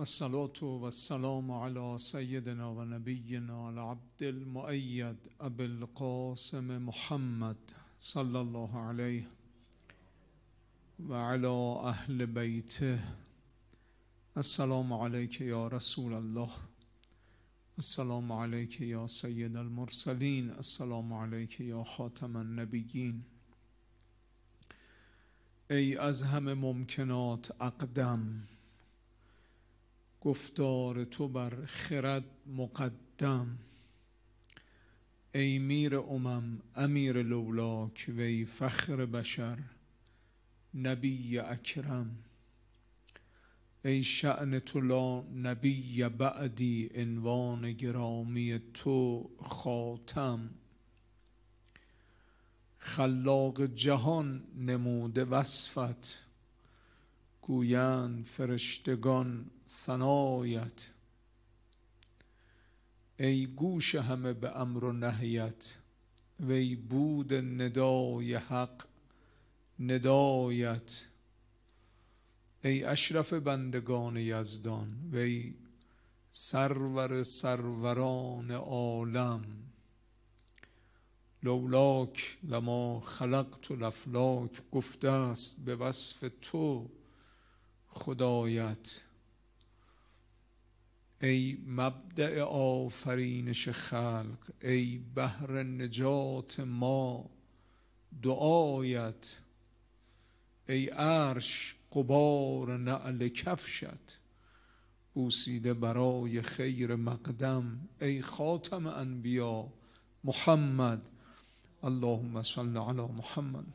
و و السلام على سیدنا و نبینا العبد المؤید القاسم محمد صلی الله عليه و علی اهل بیته السلام علیک یا رسول الله السلام علیک یا سید المرسلین السلام علیک یا خاتم النبیین ای از همه ممکنات اقدم گفتار تو بر خرد مقدم ای میر امم امیر لولاک وی فخر بشر نبی اکرم ای شعن تو لا نبی بعدی انوان گرامی تو خاتم خلاق جهان نموده وصفت گویان فرشتگان سنایت ای گوش همه به امر و نهیت وی بود ندای حق ندایت ای اشرف بندگان یزدان وی سرور سروران عالم لولاک لما خلقت لفلاک گفته است به وصف تو خدایت ای مبدع آفرینش خلق ای بهر نجات ما دعایت ای عرش قبار نعل کفشت بوسیده برای خیر مقدم ای خاتم انبیا محمد اللهم صل علی محمد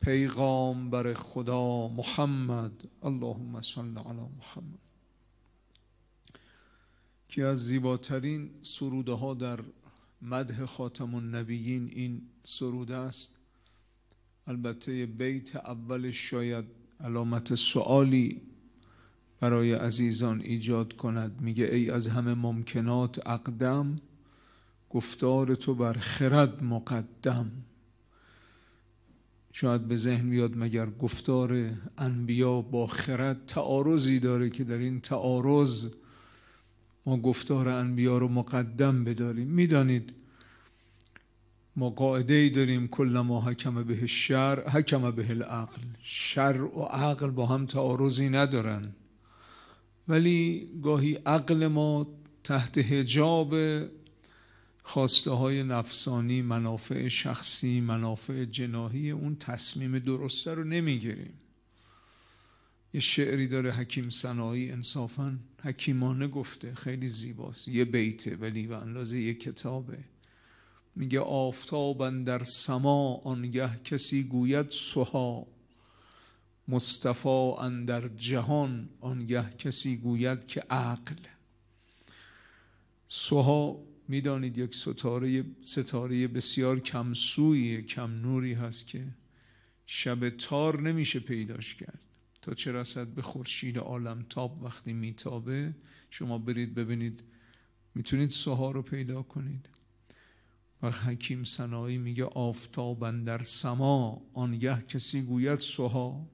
پیغامبر خدا محمد اللهم صل علی محمد که از زیباترین سروده ها در مده خاتم النبیین این سروده است البته بیت اول شاید علامت سوالی برای عزیزان ایجاد کند میگه ای از همه ممکنات اقدم گفتار تو بر خرد مقدم شاید به ذهن بیاد مگر گفتار انبیا با خرد تعارضی داره که در این تعارض ما گفتار انبیا رو مقدم بداریم میدانید ما قاعده ای داریم کل ما حکم به شر حکم به العقل شر و عقل با هم تعارضی ندارن ولی گاهی عقل ما تحت هجاب خواسته های نفسانی منافع شخصی منافع جناهی اون تصمیم درسته رو نمیگیریم یه شعری داره حکیم سنایی انصافا حکیمانه گفته خیلی زیباست یه بیته ولی و اندازه یه کتابه میگه آفتابن در سما آنگه کسی گوید سوها ان در جهان آنگه کسی گوید که عقل سوها میدانید یک ستاره ستاره بسیار کم سویه کم نوری هست که شب تار نمیشه پیداش کرد تا چه رسد به خورشید عالم تاب وقتی میتابه شما برید ببینید میتونید سوها رو پیدا کنید و حکیم سنایی میگه آفتاب در سما آنگه کسی گوید سوها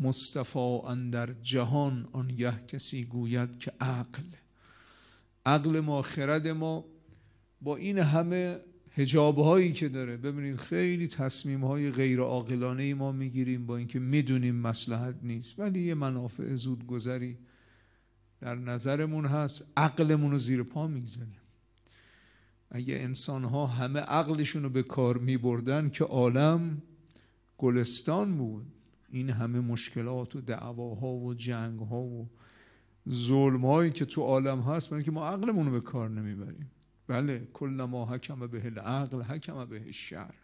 مصطفی در جهان آن آنگه کسی گوید که عقل عقل ما خرد ما با این همه هجاب هایی که داره ببینید خیلی تصمیم های غیر عاقلانه ما میگیریم با اینکه میدونیم مسلحت نیست ولی یه منافع زود در نظرمون هست عقلمون رو زیر پا میگذاریم اگه انسان ها همه عقلشون رو به کار میبردن که عالم گلستان بود این همه مشکلات و دعواها و جنگ و ظلم که تو عالم هست برای که ما عقلمون رو به کار نمیبریم بله کل ما حکم به العقل حکم به شر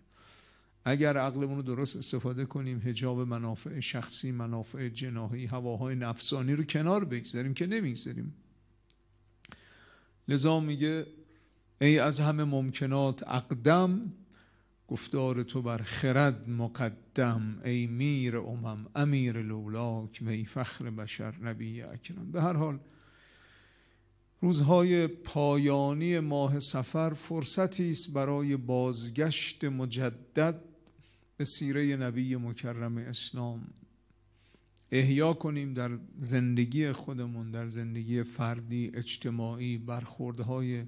اگر عقلمون رو درست استفاده کنیم حجاب منافع شخصی منافع جناهی هواهای نفسانی رو کنار بگذاریم که نمیگذاریم لذا میگه ای از همه ممکنات اقدم گفتار تو بر خرد مقدم ای میر امم امیر لولاک ای فخر بشر نبی اکرم به هر حال روزهای پایانی ماه سفر فرصتی است برای بازگشت مجدد به سیره نبی مکرم اسلام احیا کنیم در زندگی خودمون در زندگی فردی اجتماعی برخوردهای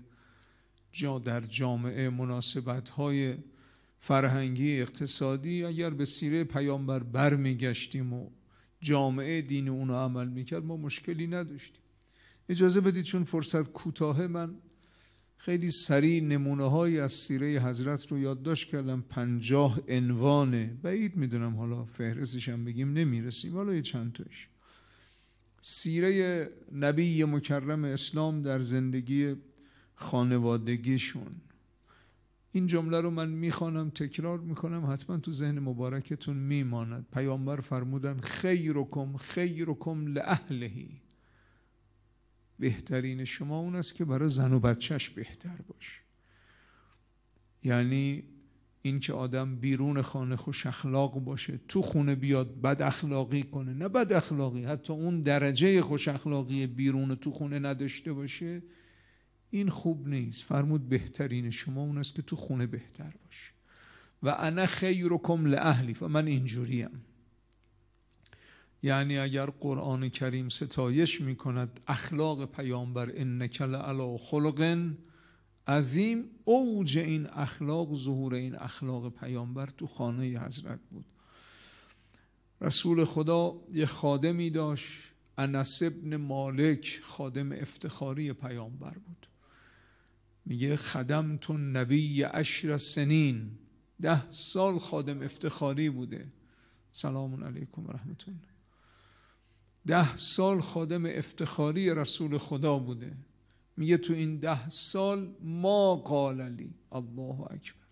جا در جامعه مناسبتهای فرهنگی اقتصادی اگر به سیره پیامبر برمیگشتیم و جامعه دین اونو عمل میکرد ما مشکلی نداشتیم اجازه بدید چون فرصت کوتاهه من خیلی سریع نمونه های از سیره حضرت رو یادداشت کردم پنجاه عنوانه بعید میدونم حالا فهرستش هم بگیم نمیرسیم حالا یه چند سیره نبی مکرم اسلام در زندگی خانوادگیشون این جمله رو من میخوانم تکرار میکنم حتما تو ذهن مبارکتون میماند پیامبر فرمودن خیرکم خیرکم لاهلهی بهترین شما اون است که برای زن و بچهش بهتر باشه یعنی اینکه آدم بیرون خانه خوش اخلاق باشه تو خونه بیاد بد اخلاقی کنه نه بد اخلاقی حتی اون درجه خوش اخلاقی بیرون تو خونه نداشته باشه این خوب نیست فرمود بهترین شما اون است که تو خونه بهتر باشه و انا خیرکم اهلی و من اینجوریم یعنی اگر قرآن کریم ستایش می کند اخلاق پیامبر انکل علا خلق عظیم اوج این اخلاق ظهور این اخلاق پیامبر تو خانه حضرت بود رسول خدا یه خادمی داشت انس ابن مالک خادم افتخاری پیامبر بود میگه تو نبی عشر سنین ده سال خادم افتخاری بوده سلام علیکم و رحمتون ده سال خادم افتخاری رسول خدا بوده میگه تو این ده سال ما قاللی الله اکبر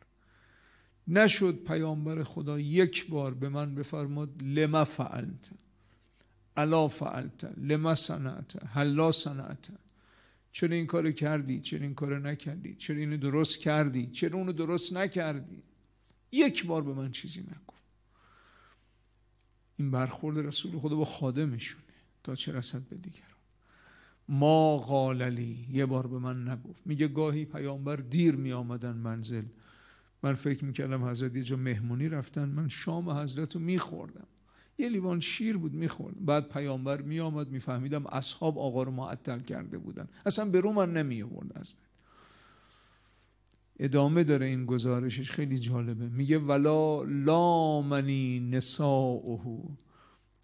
نشد پیامبر خدا یک بار به من بفرماد لما فعلت الا فعلت لما صنعت هلا صنعت چرا این کارو کردی چرا این کارو نکردی چرا اینو درست کردی چرا اونو درست نکردی یک بار به من چیزی نگفت این برخورد رسول خدا با خادمشون تا چه رسد به ما قاللی یه بار به من نگفت میگه گاهی پیامبر دیر می آمدن منزل من فکر میکردم حضرت یه جا مهمونی رفتن من شام حضرت رو میخوردم یه لیوان شیر بود میخورد بعد پیامبر میآمد میفهمیدم اصحاب آقا رو معطل کرده بودن اصلا به رو من نمی آورد از ادامه داره این گزارشش خیلی جالبه میگه ولا لامنی نساؤه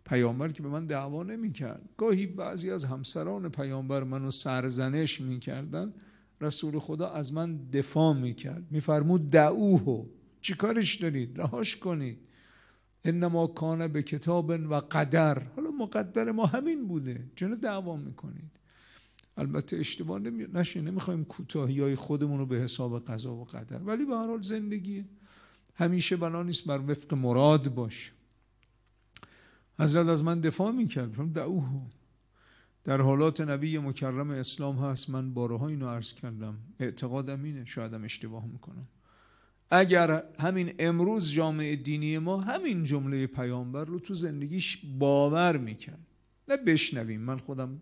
پیامبر که به من دعوا نمیکرد گاهی بعضی از همسران پیامبر منو سرزنش میکردن رسول خدا از من دفاع میکرد میفرمود دعوه چی کارش دارید رهاش کنید انما کان به کتاب و قدر حالا مقدر ما همین بوده چرا دعوا میکنید البته اشتباه نمی... نشه نمیخوایم کوتاهی های خودمون رو به حساب قضا و قدر ولی به هر حال زندگی همیشه بنا نیست بر وفق مراد باشه حضرت از من دفاع میکرد دعوه در حالات نبی مکرم اسلام هست من بارها اینو عرض کردم اعتقادم اینه شایدم اشتباه میکنم اگر همین امروز جامعه دینی ما همین جمله پیامبر رو تو زندگیش باور میکرد نه بشنویم من خودم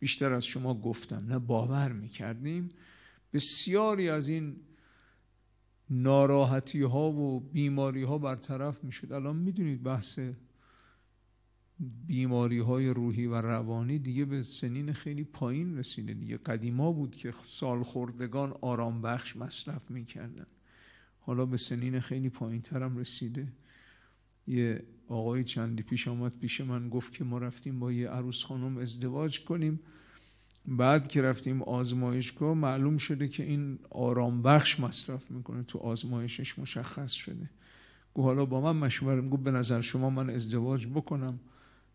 بیشتر از شما گفتم نه باور میکردیم بسیاری از این ناراحتی ها و بیماری ها برطرف میشد الان میدونید بحث بیماری های روحی و روانی دیگه به سنین خیلی پایین رسیده دیگه قدیما بود که سالخوردگان آرام بخش مصرف میکردن حالا به سنین خیلی پایین ترم رسیده یه آقای چندی پیش آمد پیش من گفت که ما رفتیم با یه عروس خانم ازدواج کنیم بعد که رفتیم آزمایشگاه معلوم شده که این آرام بخش مصرف میکنه تو آزمایشش مشخص شده گفت حالا با من مشورم گفت به نظر شما من ازدواج بکنم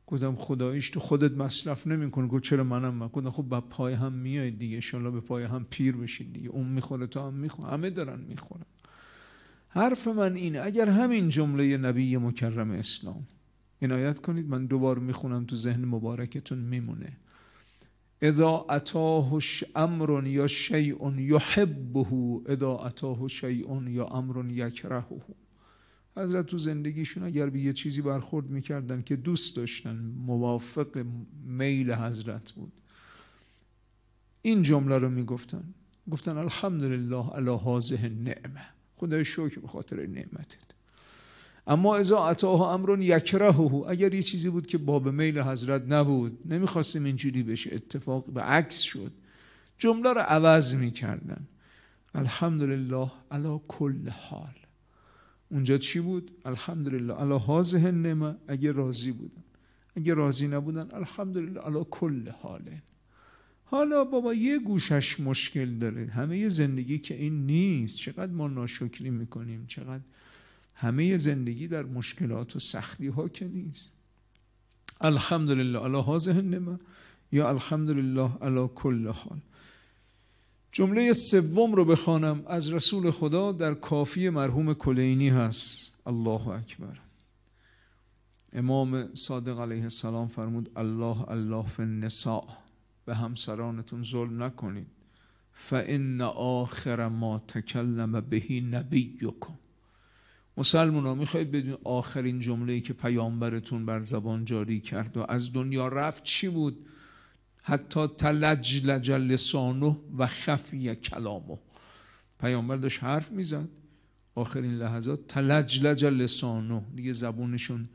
گفتم خداییش تو خودت مصرف نمیکنه گفت چرا منم من گفتم خب با پای هم میای دیگه ان به پای هم پیر بشید دیگه اون میخوره تو هم میخوره همه دارن میخورن حرف من اینه اگر همین جمله نبی مکرم اسلام عنایت کنید من دوبار میخونم تو ذهن مبارکتون میمونه اذا اتاهش امر یا شیء یحبه اذا اتاه شیعون یا امرون یکرهه حضرت تو زندگیشون اگر به یه چیزی برخورد میکردن که دوست داشتن موافق میل حضرت بود این جمله رو میگفتن گفتن الحمدلله علا حاضه نعمه خدای شکر به خاطر نعمتت اما اذا اتاه امر یکرهه اگر یه چیزی بود که باب میل حضرت نبود نمیخواستیم اینجوری بشه اتفاق به عکس شد جمله رو عوض میکردن الحمدلله علا کل حال اونجا چی بود الحمدلله علا حاضه اگه راضی بودن اگه راضی نبودن الحمدلله علا کل حاله حالا بابا یه گوشش مشکل داره همه زندگی که این نیست چقدر ما ناشکری میکنیم چقدر همه زندگی در مشکلات و سختی ها که نیست الحمدلله علا حاضه یا الحمدلله علا کل حال جمله سوم رو بخوانم از رسول خدا در کافی مرحوم کلینی هست الله اکبر امام صادق علیه السلام فرمود الله الله فی النساء به همسرانتون ظلم نکنید فان آخر ما تکلم بهی نبی مسلمان ها بدون آخرین جمله که پیامبرتون بر زبان جاری کرد و از دنیا رفت چی بود؟ حتی تلج لسانه و خفی کلامو پیامبر داشت حرف میزد آخرین لحظات تلج لسانه دیگه زبونشون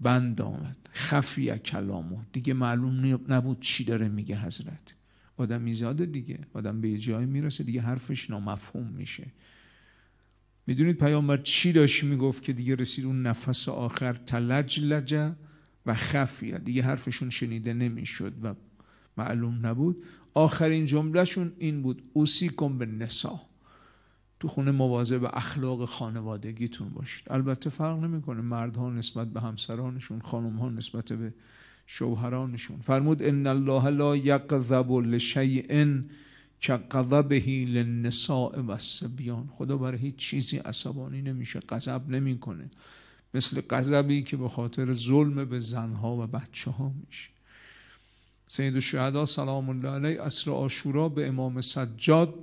بند آمد خفی کلامو دیگه معلوم نبود چی داره میگه حضرت آدم میزاده دیگه آدم به جای میرسه دیگه حرفش نامفهوم میشه میدونید پیامبر چی داشت میگفت که دیگه رسید اون نفس آخر تلج و خفیه دیگه حرفشون شنیده نمیشد و معلوم نبود آخرین جملهشون این بود اوسی کن به نسا تو خونه موازه به اخلاق خانوادگیتون باشید البته فرق نمیکنه مردها نسبت به همسرانشون خانم ها نسبت به شوهرانشون فرمود ان الله لا یقذب لشیء که به للنساء و سبیان خدا برای هیچ چیزی عصبانی نمیشه غضب نمیکنه مثل غضبی که به خاطر ظلم به زنها و بچه ها میشه سید الشهدا سلام الله علیه اصر آشورا به امام سجاد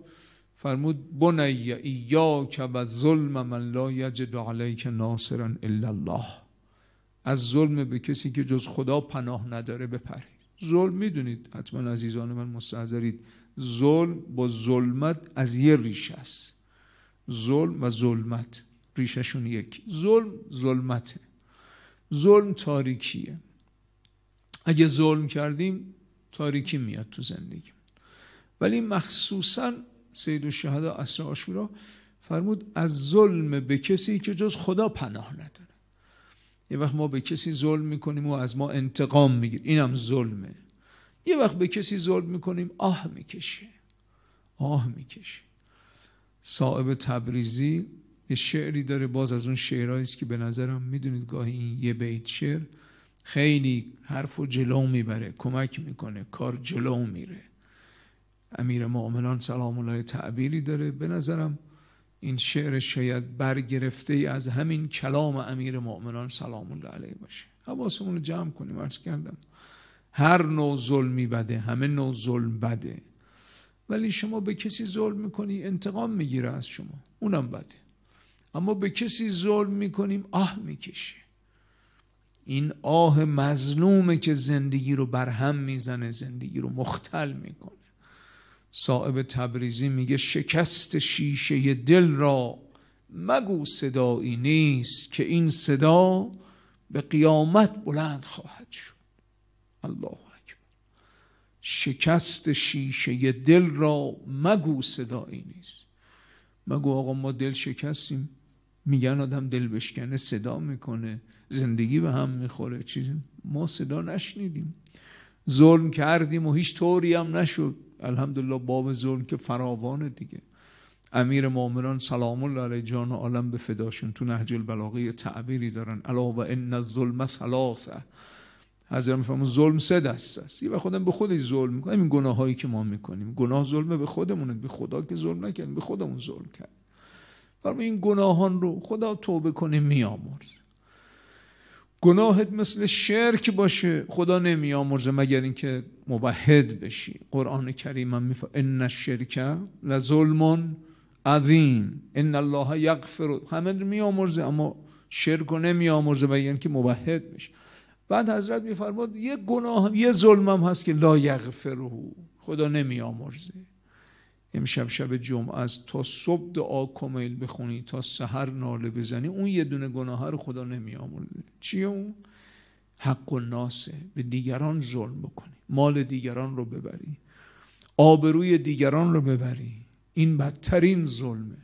فرمود بنی ایاک و ظلم من لا یجد علیک ناصرا الا الله از ظلم به کسی که جز خدا پناه نداره بپرهیز ظلم میدونید حتما عزیزان من مستحضرید ظلم با ظلمت از یه ریشه است ظلم و ظلمت ریششون یک ظلم ظلمته ظلم تاریکیه اگه ظلم کردیم تاریکی میاد تو زندگی ولی مخصوصا سید شهده اصر آشورا فرمود از ظلم به کسی که جز خدا پناه نداره یه وقت ما به کسی ظلم میکنیم و از ما انتقام میگیر اینم ظلمه یه وقت به کسی ظلم میکنیم آه میکشه آه میکشه صاحب تبریزی یه شعری داره باز از اون شعرهایی است که به نظرم میدونید گاهی این یه بیت شعر خیلی حرف و جلو میبره کمک میکنه کار جلو میره امیر مؤمنان سلام الله تعبیری داره به نظرم این شعر شاید برگرفته ای از همین کلام امیر مؤمنان سلام الله علیه باشه حواسمون رو جمع کنیم عرض کردم هر نوع ظلمی بده همه نوع ظلم بده ولی شما به کسی ظلم میکنی انتقام میگیره از شما اونم بده اما به کسی ظلم میکنیم آه میکشه این آه مظلومه که زندگی رو برهم میزنه زندگی رو مختل میکنه صاحب تبریزی میگه شکست شیشه دل را مگو صدایی نیست که این صدا به قیامت بلند خواهد شد الله اکبر شکست شیشه دل را مگو صدایی نیست مگو آقا ما دل شکستیم میگن آدم دل بشکنه صدا میکنه زندگی به هم میخوره چیزی ما صدا نشنیدیم ظلم کردیم و هیچ طوری هم نشد الحمدلله باب ظلم که فراوانه دیگه امیر مؤمنان سلام الله علیه جان و عالم به فداشون تو نهج البلاغه تعبیری دارن الا و ان الظلم ثلاثه حضرت میفهمون ظلم سه دست است یه خودم به خودی ظلم میکنم این گناه که ما میکنیم گناه ظلمه به خودمونه به خدا که ظلم نکنیم به خودمون ظلم کرد فرمود این گناهان رو خدا توبه کنه میامرز گناهت مثل شرک باشه خدا نمیآمرزه مگر اینکه موحد بشی قرآن کریم هم میفه ان الشرک لظلمون عظیم ان الله یغفر همه میآمرزه اما شرک رو نمیآمرزه و اینکه که موحد بشی بعد حضرت میفرماد یه گناه هم یه ظلمم هست که لا یغفره خدا نمیآمرزه امشب شب جمعه از تا صبح دعا کمیل بخونی تا سحر ناله بزنی اون یه دونه گناه رو خدا نمی آمونه چیه اون؟ حق و ناسه به دیگران ظلم بکنی مال دیگران رو ببری آبروی دیگران رو ببری این بدترین ظلمه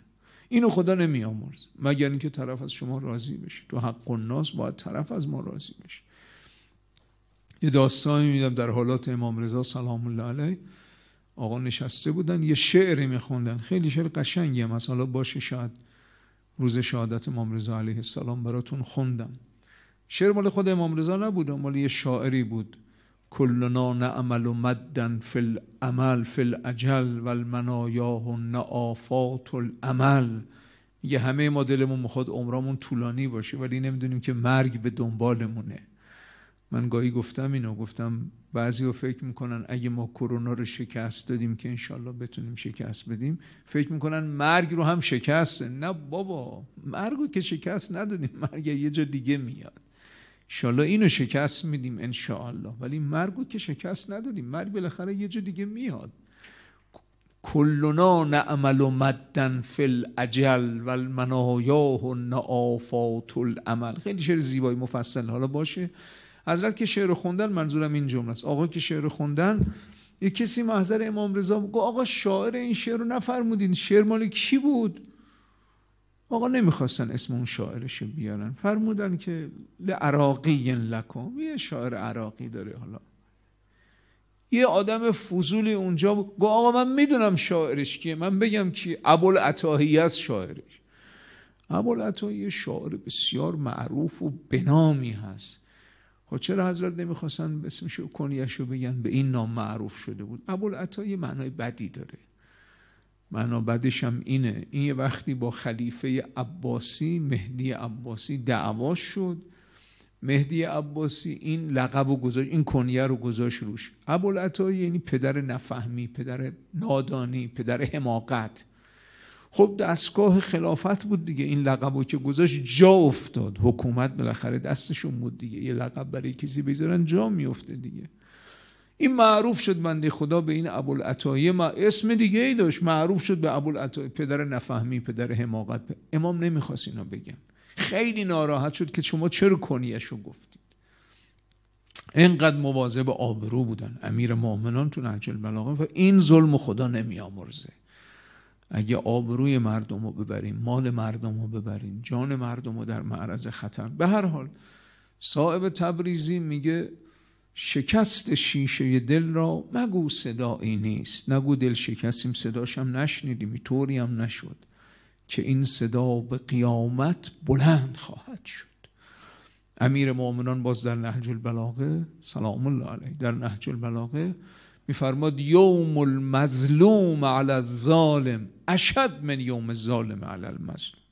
اینو خدا نمی آمرز مگر اینکه طرف از شما راضی بشه تو حق و ناس باید طرف از ما راضی بشه یه داستانی میدم در حالات امام رضا سلام الله علیه آقا نشسته بودن یه شعری میخوندن خیلی شعر قشنگی هم حالا باشه شاید روز شهادت امام رضا علیه السلام براتون خوندم شعر مال خود امام رضا نبود مال یه شاعری بود کلنا نعمل و مدن فی العمل فی العجل و نافات آفات العمل یه همه ما دلمون میخواد عمرامون طولانی باشه ولی نمیدونیم که مرگ به دنبالمونه من گاهی گفتم اینو گفتم بعضی فکر میکنن اگه ما کرونا رو شکست دادیم که انشالله بتونیم شکست بدیم فکر میکنن مرگ رو هم شکسته نه بابا مرگ رو که شکست ندادیم مرگ یه جا دیگه میاد انشالله اینو شکست میدیم انشالله ولی مرگ رو که شکست ندادیم مرگ بالاخره یه جا دیگه میاد کلنا نعمل و مدن فی العجل و المنایاه و نعافات العمل خیلی شعر زیبایی مفصل حالا باشه حضرت که شعر خوندن منظورم این جمله است آقا که شعر خوندن یه کسی محضر امام رضا گفت آقا شاعر این شعر رو نفرمودین شعر مال کی بود آقا نمیخواستن اسم اون شاعرش بیارن فرمودن که عراقی لکم یه شاعر عراقی داره حالا یه آدم فضولی اونجا گفت آقا من میدونم شاعرش کیه من بگم کی ابوالعطاهی از شاعرش ابوالعطاهی شاعر بسیار معروف و بنامی هست خب چرا حضرت نمیخواستن کنیش رو بگن به این نام معروف شده بود ابوالعطا یه معنای بدی داره معنا بدش هم اینه این یه وقتی با خلیفه عباسی مهدی عباسی دعوا شد مهدی عباسی این لقب و گذاشت این کنیه رو گذاشت روش ابوالعطا یعنی پدر نفهمی پدر نادانی پدر حماقت خب دستگاه خلافت بود دیگه این لقب که گذاشت جا افتاد حکومت بالاخره دستشون بود دیگه یه لقب برای کسی بذارن جا میفته دیگه این معروف شد بنده خدا به این ابوالعطایه ما اسم دیگه ای داشت معروف شد به ابوالعطایه پدر نفهمی پدر حماقت امام نمیخواست اینا بگن خیلی ناراحت شد که شما چرا کنیشو گفتید اینقدر مواظب آبرو بودن امیر مؤمنان تو نهج البلاغه و این ظلم خدا نمیامرزه اگه آبروی مردم رو ببریم مال مردم رو ببریم جان مردم رو در معرض خطر به هر حال صاحب تبریزی میگه شکست شیشه دل را مگو صدایی نیست نگو دل شکستیم صداش هم نشنیدیم طوری هم نشد که این صدا به قیامت بلند خواهد شد امیر مؤمنان باز در نهج البلاغه سلام الله علیه در نهج البلاغه میفرماد یوم المظلوم علی الظالم اشد من یوم الظالم علی المظلوم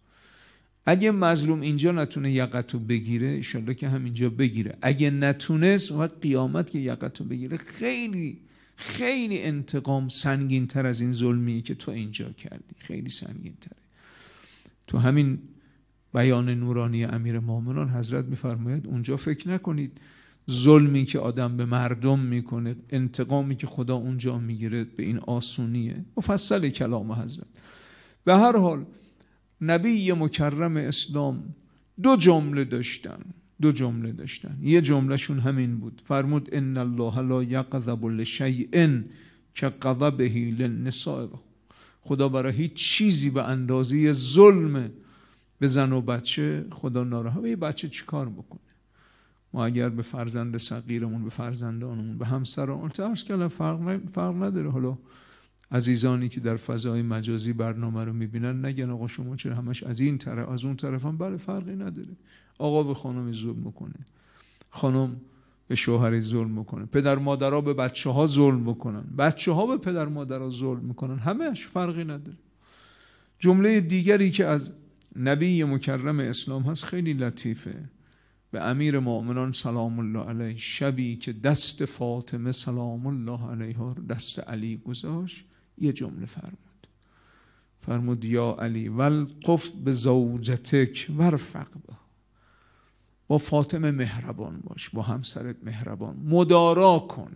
اگه مظلوم اینجا نتونه یقتو بگیره ایشالله که همینجا بگیره اگه نتونست و قیامت که یقتو بگیره خیلی خیلی انتقام سنگین تر از این ظلمیه که تو اینجا کردی خیلی سنگین تره تو همین بیان نورانی امیر مامنان حضرت میفرماید اونجا فکر نکنید ظلمی که آدم به مردم میکنه انتقامی که خدا اونجا میگیره به این آسونیه مفصل کلام حضرت به هر حال نبی مکرم اسلام دو جمله داشتن دو جمله داشتن یه جملهشون همین بود فرمود ان الله لا یغضب لشیء که غضبه للنساء خدا برای هیچ چیزی به اندازه ظلم به زن و بچه خدا ناراحت بچه چیکار بکنه ما اگر به فرزند صغیرمون به فرزندانمون به همسر همسران ترس کلم فرق, فرق نداره حالا عزیزانی که در فضای مجازی برنامه رو میبینن نگن آقا شما چرا همش از این طرف از اون طرف هم بله فرقی نداره آقا به خانم ظلم میکنه خانم به شوهر ظلم میکنه پدر مادرها به بچه ها ظلم میکنن بچه ها به پدر مادرها ظلم میکنن همش فرقی نداره جمله دیگری که از نبی مکرم اسلام هست خیلی لطیفه به امیر مؤمنان سلام الله علیه شبی که دست فاطمه سلام الله علیها دست علی گذاشت یه جمله فرمود فرمود یا علی ولقف به زوجتک ورفق با با فاطمه مهربان باش با همسرت مهربان مدارا کن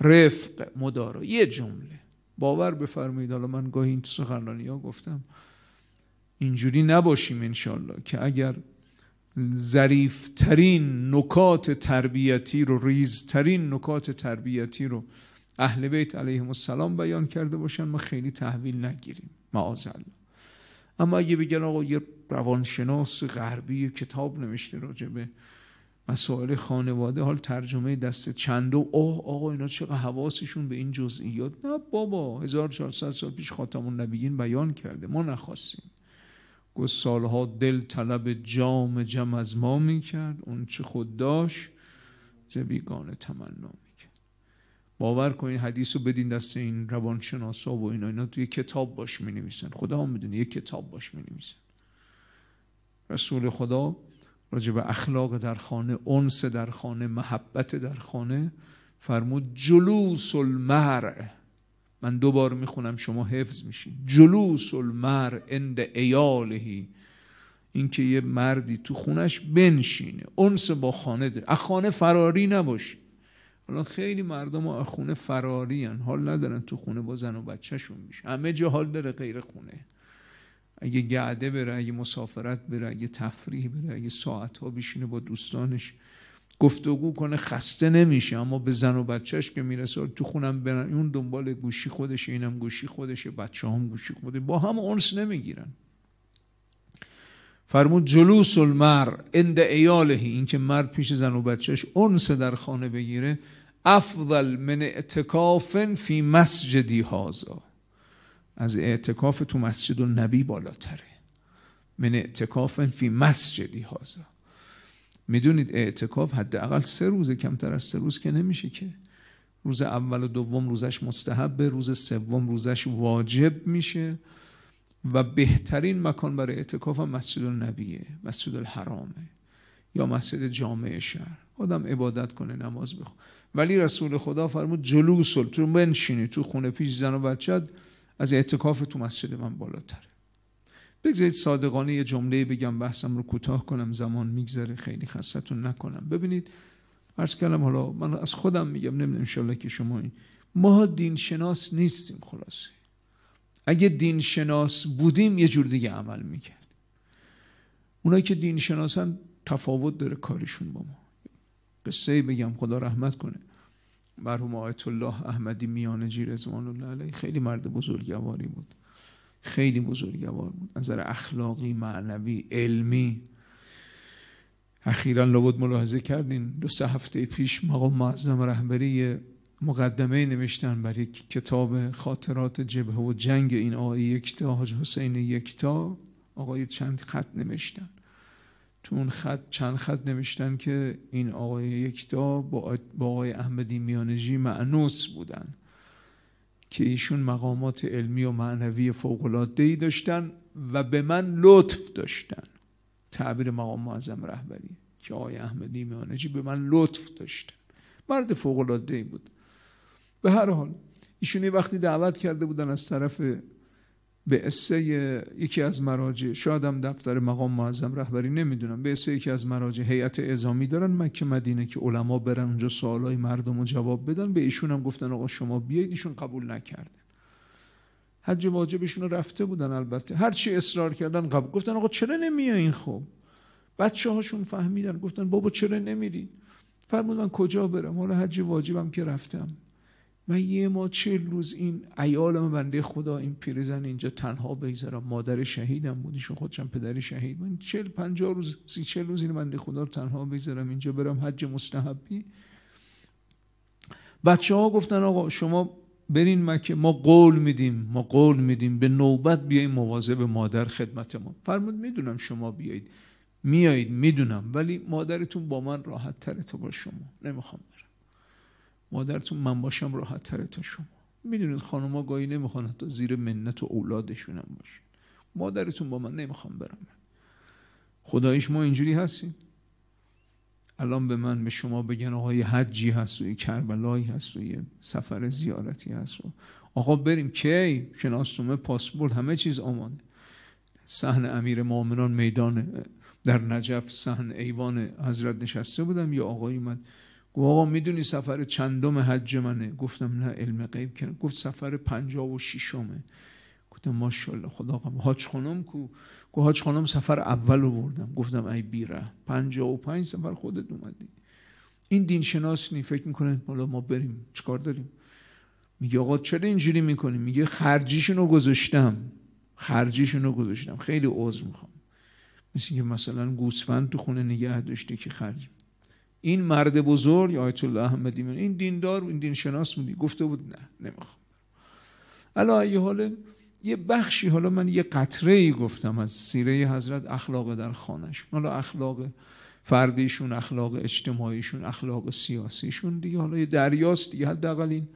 رفق مدارا یه جمله باور بفرمایید حالا من گاهی این سخنرانی ها گفتم اینجوری نباشیم انشالله که اگر ظریفترین نکات تربیتی رو ریزترین نکات تربیتی رو اهل بیت علیهم السلام بیان کرده باشن ما خیلی تحویل نگیریم معاذ اما اگه بگن آقا یه روانشناس غربی کتاب نوشته راجع به مسائل خانواده حال ترجمه دست چندو اوه آقا اینا چقدر حواسشون به این جزئیات نه بابا 1400 سال پیش خاتم النبیین بیان کرده ما نخواستیم گفت سالها دل طلب جام جم از ما میکرد اون چه خود داشت ز بیگانه تمنا میکرد باور کن حدیث رو بدین دست این روانشناسا و اینا اینا توی کتاب باش می نویسن خدا هم میدونه یه کتاب باش می مینویسن رسول خدا راجع به اخلاق در خانه انس در خانه محبت در خانه فرمود جلوس المرعه من دوبار میخونم شما حفظ میشین جلوس المر اند ایالهی اینکه یه مردی تو خونش بنشینه انس با خانه داره از خانه فراری نباشی الان خیلی مردم ها خونه فراری هن. حال ندارن تو خونه با زن و بچهشون میشه همه جا حال داره غیر خونه اگه گعده بره اگه مسافرت بره اگه تفریح بره اگه ساعت ها بشینه با دوستانش گفتگو کنه خسته نمیشه اما به زن و بچهش که میرسه تو خونم برن اون دنبال گوشی خودشه اینم گوشی خودشه بچه هم گوشی خودشه با هم اونس نمیگیرن فرمود جلوس المر اند ایاله این که مرد پیش زن و بچهش اونس در خانه بگیره افضل من اعتکاف فی مسجدی هازا از اعتکاف تو مسجد النبی بالاتره من اعتکاف فی مسجدی هازا میدونید اعتکاف حداقل سه روزه کمتر از سه روز که نمیشه که روز اول و دوم روزش مستحبه روز سوم روزش واجب میشه و بهترین مکان برای اعتکاف هم مسجد النبیه مسجد الحرامه یا مسجد جامعه شهر آدم عبادت کنه نماز بخونه ولی رسول خدا فرمود جلوسل تو بنشینی تو خونه پیش زن و بچت از اعتکاف تو مسجد من بالاتره بگذارید صادقانه یه جمله بگم بحثم رو کوتاه کنم زمان میگذره خیلی خستتون نکنم ببینید عرض کردم حالا من از خودم میگم نمیدونم انشالله که شما این ما دین شناس نیستیم خلاصه اگه دین شناس بودیم یه جور دیگه عمل میکردیم اونایی که دین شناسن تفاوت داره کارشون با ما قصه بگم خدا رحمت کنه مرحوم آیت الله احمدی میانجی رضوان الله علیه خیلی مرد بزرگواری بود خیلی بزرگوار بود نظر اخلاقی معنوی علمی اخیرا لابد ملاحظه کردین دو سه هفته پیش مقام معظم رهبری مقدمه نوشتن بر یک کتاب خاطرات جبه و جنگ این آقای یکتا حاج حسین یکتا آقای چند خط نوشتن تو اون خط چند خط نوشتن که این آقای یکتا با آقای احمدی میانجی معنوس بودند که ایشون مقامات علمی و معنوی فوقلادهی داشتن و به من لطف داشتن تعبیر مقام معظم رهبری که آقای احمدی میانجی به من لطف داشتن مرد فوقلادهی بود به هر حال ایشون وقتی دعوت کرده بودن از طرف به اسه یکی از مراجع شاید هم دفتر مقام معظم رهبری نمیدونم به اسه یکی از مراجع هیئت اعزامی دارن مکه مدینه که علما برن اونجا سوالای مردم رو جواب بدن به ایشون هم گفتن آقا شما بیایید ایشون قبول نکردن حج واجبشون رفته بودن البته هر چی اصرار کردن قبول گفتن آقا چرا این خوب بچه هاشون فهمیدن گفتن بابا چرا نمیری فرمود من کجا برم حالا حج واجبم که رفتم من یه ما چه روز این من بنده خدا این پیرزن اینجا تنها بگذارم مادر شهیدم بودیشون خودشم پدر شهید من چهل پنجاه روز سی چهل روز این بنده خدا رو تنها بگذارم اینجا برم حج مستحبی بچه ها گفتن آقا شما برین مکه ما قول میدیم ما قول میدیم به نوبت بیایید به مادر خدمت ما فرمود میدونم شما بیایید میایید میدونم ولی مادرتون با من راحت تره تا با شما نمیخوام مادرتون من باشم راحت تره تا شما میدونید خانوما گایی نمیخوان تا زیر منت و اولادشون هم باشن مادرتون با من نمیخوام برم خدایش ما اینجوری هستیم الان به من به شما بگن آقای حجی هست و کربلایی هست و یه سفر زیارتی هست و آقا بریم کی شناسنامه پاسپورت همه چیز آماده صحن امیر مؤمنان میدان در نجف صحن ایوان حضرت نشسته بودم یه آقایی من گفت آقا میدونی سفر چندم حج منه گفتم نه علم غیب کنه گفت سفر پنجا و شیشمه گفتم ماشاءالله خدا قم حاج خانم کو گفت حاج خانم سفر اول رو بردم گفتم ای بیره پنجا و پنج سفر خودت اومدی این دین شناس فکر میکنه حالا ما بریم چکار داریم میگه آقا چرا اینجوری میکنی میگه خرجیشون رو گذاشتم خرجیشون رو گذاشتم خیلی عذر میخوام مثل که مثلا گوسفند تو خونه نگه داشته که خرج این مرد بزرگ آیت الله احمدی من این دیندار این دین شناس بودی گفته بود نه نمیخوام الا یه حال یه بخشی حالا من یه قطره ای گفتم از سیره حضرت اخلاق در خانش حالا اخلاق فردیشون اخلاق اجتماعیشون اخلاق سیاسیشون دیگه حالا یه دریاست دیگه حداقل این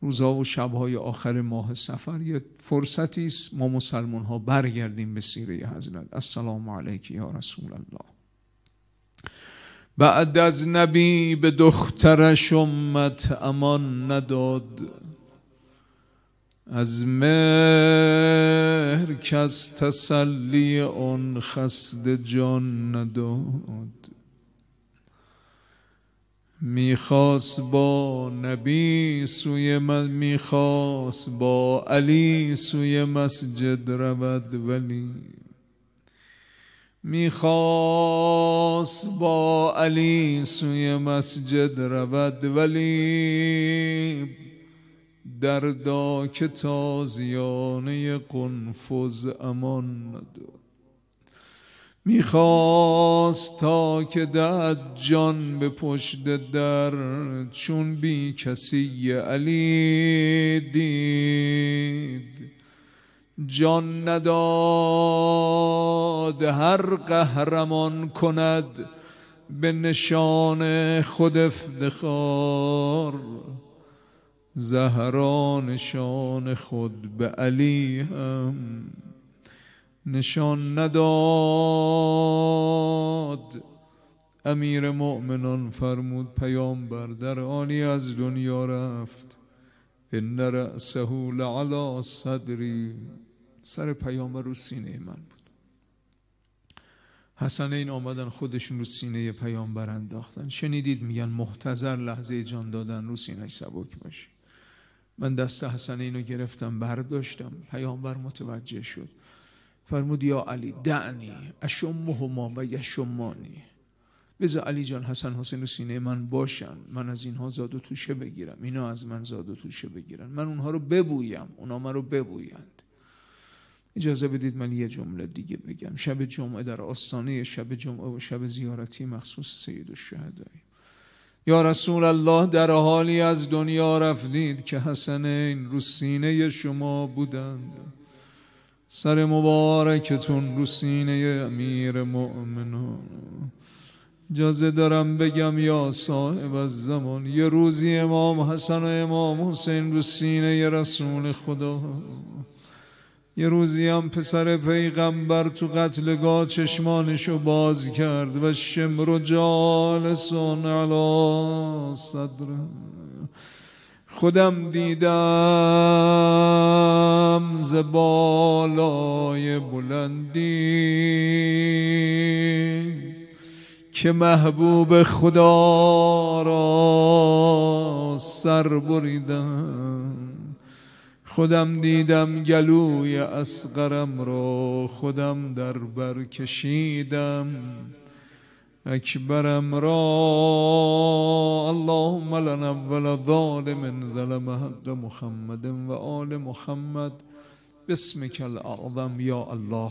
روزا و شبهای آخر ماه سفر یه فرصتی است ما مسلمان ها برگردیم به سیره حضرت السلام علیکی یا رسول الله بعد از نبی به دخترش امت امان نداد از مهر کس تسلی اون خسته جان نداد میخواست با نبی سوی من میخواست با علی سوی مسجد رود ولی میخواست عباس با علی سوی مسجد رود ولی در داک که تازیانه قنفز امان ندارد میخواست تا که داد جان به پشت در چون بی کسی علی دید جان نداد هر قهرمان کند به نشان خود افتخار زهرا نشان خود به علی هم نشان نداد امیر مؤمنان فرمود پیامبر در آنی از دنیا رفت ان رأسه لعلا صدری سر پیامبر رو سینه من بود این آمدن خودشون رو سینه پیامبر انداختن شنیدید میگن محتظر لحظه جان دادن رو سینه سبک باشه من دست حسن رو گرفتم برداشتم پیامبر متوجه شد فرمود یا علی دعنی ما و یشمانی بذار علی جان حسن حسین و سینه من باشن من از اینها زاد و توشه بگیرم اینا از من زاد و توشه بگیرن من اونها رو ببویم اونا من رو ببویند اجازه بدید من یه جمله دیگه بگم شب جمعه در آستانه شب جمعه و شب زیارتی مخصوص سید یا رسول الله در حالی از دنیا رفتید که این رو سینه شما بودند سر مبارکتون رو سینه امیر مؤمنان اجازه دارم بگم یا صاحب از زمان یه روزی امام حسن و امام حسین رو سینه رسول خدا یه روزی هم پسر پیغمبر تو قتلگاه چشمانشو باز کرد و شمر و جالسون علا صدر خودم دیدم ز بالای بلندی که محبوب خدا را سر بریدم خودم دیدم گلوی اسقرم رو خودم در بر کشیدم اکبرم را اللهم لن اول ظالم ظلم حق محمد و آل محمد بسمك الاعظم یا الله